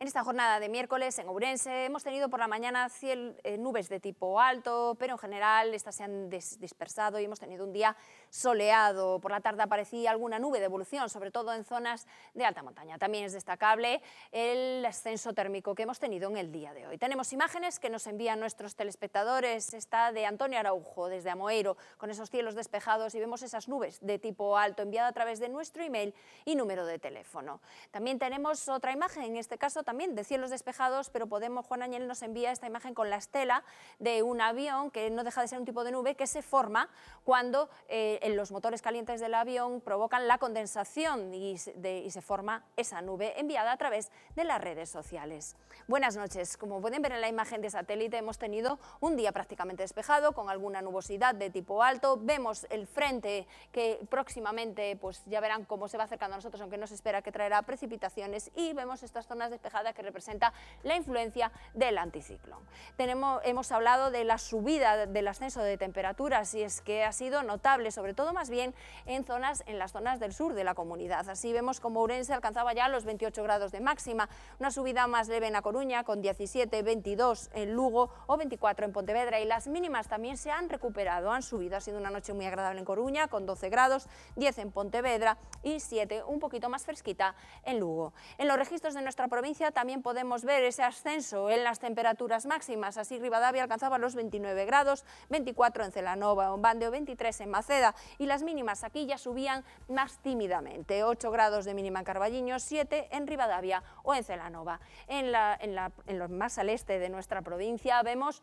En esta jornada de miércoles en Ourense hemos tenido por la mañana eh, nubes de tipo alto, pero en general estas se han dispersado y hemos tenido un día soleado. Por la tarde aparecía alguna nube de evolución, sobre todo en zonas de alta montaña. También es destacable el ascenso térmico que hemos tenido en el día de hoy. Tenemos imágenes que nos envían nuestros telespectadores. Está de Antonio Araujo, desde Amoeiro, con esos cielos despejados y vemos esas nubes de tipo alto enviada a través de nuestro email y número de teléfono. También tenemos otra imagen, en este caso también de cielos despejados, pero Podemos, Juan Añel nos envía esta imagen con la estela de un avión que no deja de ser un tipo de nube que se forma cuando eh, los motores calientes del avión provocan la condensación y se, forma esa nube enviada a través de las redes sociales. Buenas noches. Como pueden ver en la imagen de satélite, hemos tenido un día prácticamente despejado con alguna nubosidad de tipo alto. Vemos el frente que próximamente pues ya verán cómo se va acercando a nosotros, aunque no se espera que traerá precipitaciones y vemos estas zonas despejadas que representa la influencia del anticiclón. Tenemos, hemos hablado de la subida del ascenso de temperaturas y es que ha sido notable, sobre todo más bien en, zonas, en las zonas del sur de la comunidad. Así vemos como Urense alcanzaba ya los 28 grados de máxima, una subida más leve en A Coruña con 17, 22 en Lugo o 24 en Pontevedra y las mínimas también se han recuperado, han subido. Ha sido una noche muy agradable en Coruña con 12 grados, 10 en Pontevedra y 7 un poquito más fresquita en Lugo. En los registros de nuestra provincia también podemos ver ese ascenso en las temperaturas máximas. Así Rivadavia alcanzaba los 29 grados, 24 en Celanova, Bandeo 23 en Maceda y las mínimas aquí ya subían más tímidamente. 8 grados de mínima en Carballiño, 7 en Rivadavia o en Celanova. En, la, en los más al este de nuestra provincia vemos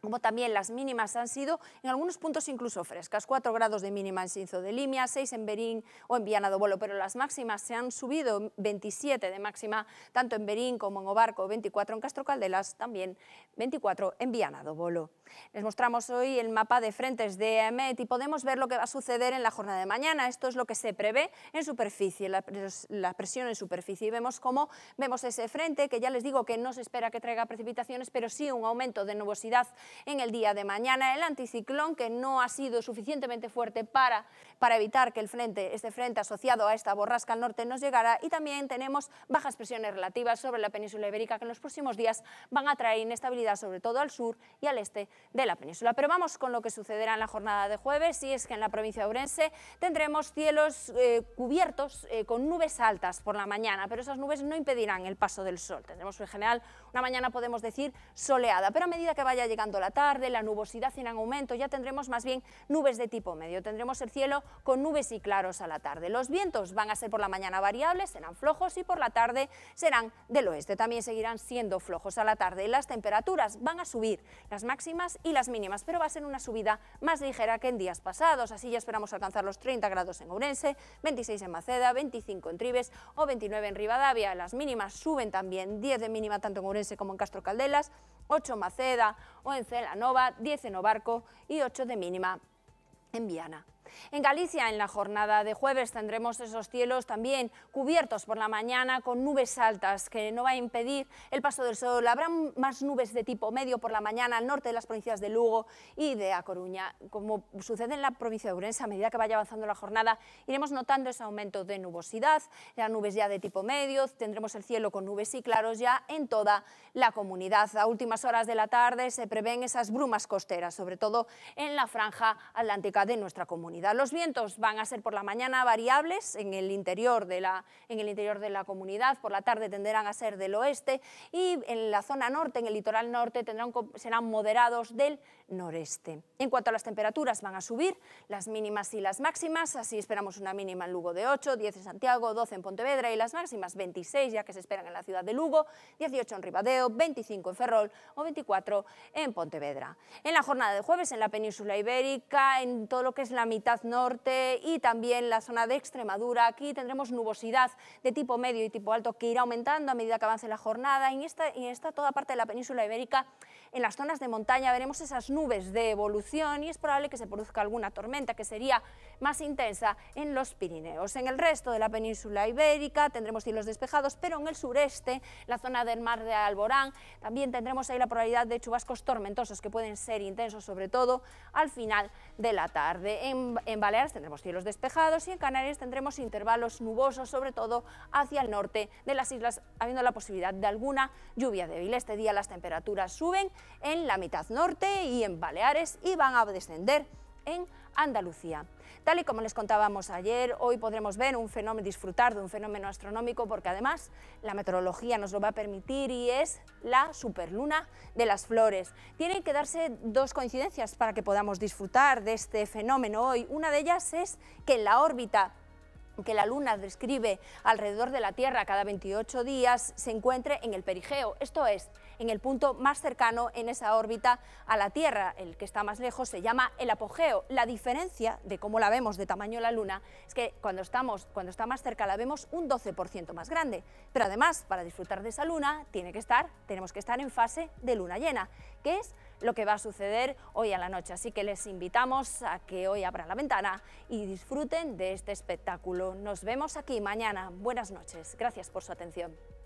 como también las mínimas han sido en algunos puntos incluso frescas, 4 grados de mínima en Sinzo de Limia, 6 en Berín o en Viana Bolo, pero las máximas se han subido, 27 de máxima tanto en Berín como en Obarco, 24 en Castro Caldelas, también 24 en Vianado Bolo. Les mostramos hoy el mapa de frentes de EMET y podemos ver lo que va a suceder en la jornada de mañana. Esto es lo que se prevé en superficie, la, presión en superficie. vemos cómo vemos ese frente, que ya les digo que no se espera que traiga precipitaciones, pero sí un aumento de nubosidad en el día de mañana. El anticiclón, que no ha sido suficientemente fuerte para para evitar que el frente, este frente asociado a esta borrasca al norte nos llegara y también tenemos bajas presiones relativas sobre la península ibérica que en los próximos días van a traer inestabilidad sobre todo al sur y al este de la península. Pero vamos con lo que sucederá en la jornada de jueves y es que en la provincia de Ourense tendremos cielos eh, cubiertos eh, con nubes altas por la mañana, pero esas nubes no impedirán el paso del sol. Tendremos en general una mañana podemos decir soleada, pero a medida que vaya llegando la tarde, la nubosidad en aumento, ya tendremos más bien nubes de tipo medio. Tendremos el cielo con nubes y claros a la tarde. Los vientos van a ser por la mañana variables, serán flojos y por la tarde serán del oeste. También seguirán siendo flojos a la tarde. Las temperaturas van a subir, las máximas y las mínimas, pero va a ser una subida más ligera que en días pasados. Así ya esperamos alcanzar los 30 grados en Ourense, 26 en Maceda, 25 en Tribes o 29 en Rivadavia. Las mínimas suben también, 10 de mínima tanto en Ourense como en Castro Caldelas, 8 en Maceda o en Celanova, 10 en Obarco y 8 de mínima en Viana. En Galicia, en la jornada de jueves, tendremos esos cielos también cubiertos por la mañana con nubes altas, que no va a impedir el paso del sol. Habrá más nubes de tipo medio por la mañana al norte de las provincias de Lugo y de A Coruña. Como sucede en la provincia de Urense, a medida que vaya avanzando la jornada, iremos notando ese aumento de nubosidad, las nubes ya de tipo medio, tendremos el cielo con nubes y claros ya en toda la comunidad. A últimas horas de la tarde se prevén esas brumas costeras, sobre todo en la franja atlántica de nuestra comunidad. Los vientos van a ser por la mañana variables en el interior de la, en el interior de la comunidad, por la tarde tenderán a ser del oeste y en la zona norte, en el litoral norte, tendrán, serán moderados del noreste. En cuanto a las temperaturas, van a subir las mínimas y las máximas, así esperamos una mínima en Lugo de 8, 10 en Santiago, 12 en Pontevedra y las máximas 26 ya que se esperan en la ciudad de Lugo, 18 en Ribadeo, 25 en Ferrol o 24 en Pontevedra. En la jornada de jueves en la península ibérica, en todo lo que es la mitad Norte y también la zona de Extremadura. Aquí tendremos nubosidad de tipo medio y tipo alto que irá aumentando a medida que avance la jornada. en esta, en esta toda parte de la península ibérica en las zonas de montaña veremos esas nubes de evolución y es probable que se produzca alguna tormenta que sería más intensa en los Pirineos. En el resto de la península ibérica tendremos cielos despejados, pero en el sureste, la zona del mar de Alborán, también tendremos ahí la probabilidad de chubascos tormentosos que pueden ser intensos, sobre todo al final de la tarde. En, Baleares tendremos cielos despejados y en Canarias tendremos intervalos nubosos, sobre todo hacia el norte de las islas, habiendo la posibilidad de alguna lluvia débil. Este día las temperaturas suben en la mitad norte y en Baleares y van a descender en Andalucía. Tal y como les contábamos ayer, hoy podremos ver un fenómeno, disfrutar de un fenómeno astronómico porque además la meteorología nos lo va a permitir y es la superluna de las flores. Tienen que darse dos coincidencias para que podamos disfrutar de este fenómeno hoy. Una de ellas es que la órbita que la Luna describe alrededor de la Tierra cada 28 días se encuentre en el perigeo, esto es, en el punto más cercano en esa órbita a la Tierra. El que está más lejos se llama el apogeo. La diferencia de cómo la vemos de tamaño la Luna es que cuando, estamos, cuando está más cerca la vemos un 12% más grande. Pero además, para disfrutar de esa Luna, tiene que estar, tenemos que estar en fase de luna llena, que es lo que va a suceder hoy a la noche. Así que les invitamos a que hoy abran la ventana y disfruten de este espectáculo. Nos vemos aquí mañana. Buenas noches. Gracias por su atención.